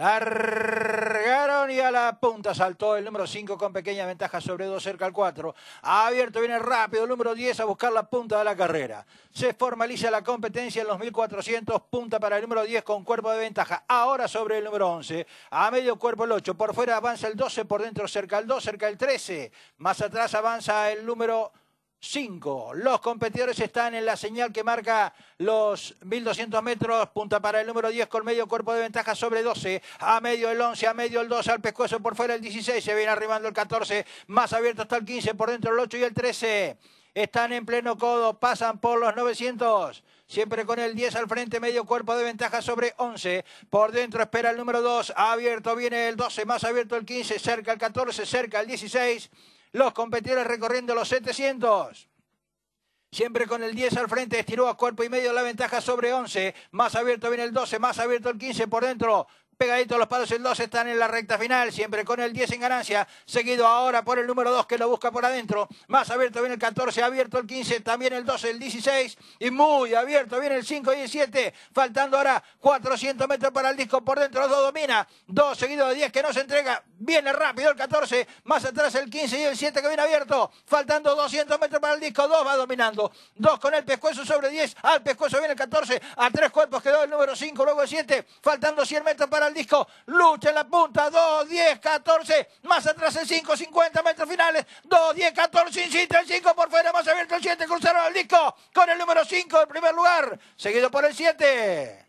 Largaron y a la punta saltó el número 5 con pequeña ventaja sobre 2, cerca al 4. Abierto viene rápido el número 10 a buscar la punta de la carrera. Se formaliza la competencia en los 1400. Punta para el número 10 con cuerpo de ventaja. Ahora sobre el número 11. A medio cuerpo el 8. Por fuera avanza el 12. Por dentro cerca al 2. Cerca el 13. Más atrás avanza el número 5. Los competidores están en la señal que marca los 1200 metros. Punta para el número 10 con medio cuerpo de ventaja sobre 12. A medio el 11, a medio el 2, al pescuezo por fuera el 16. Se viene arribando el 14. Más abierto está el 15, por dentro el 8 y el 13. Están en pleno codo, pasan por los 900 siempre con el 10 al frente, medio cuerpo de ventaja sobre 11, por dentro espera el número 2, abierto viene el 12, más abierto el 15, cerca el 14, cerca el 16, los competidores recorriendo los 700. Siempre con el 10 al frente, estiró a cuerpo y medio la ventaja sobre 11. Más abierto viene el 12, más abierto el 15 por dentro pegadito a los palos el 12 está en la recta final, siempre con el 10 en ganancia, seguido ahora por el número 2 que lo busca por adentro, más abierto viene el 14, abierto el 15, también el 12, el 16 y muy abierto viene el 5 y el 7, faltando ahora 400 metros para el disco por dentro, los dos domina, dos seguido de 10 que no se entrega, viene rápido el 14, más atrás el 15 y el 7 que viene abierto, faltando 200 metros para el disco, 2 va dominando, dos con el pescuezo sobre 10, al pescuezo viene el 14, a tres cuerpos quedó el número 5, luego el 7, faltando 100 metros para el disco. Lucha en la punta. 2, 10, 14. Más atrás el 5, 50 metros finales. 2, 10, 14. Insiste el 5 por fuera. Más abierto el 7. Cruzaron el disco con el número 5 en primer lugar. Seguido por el 7.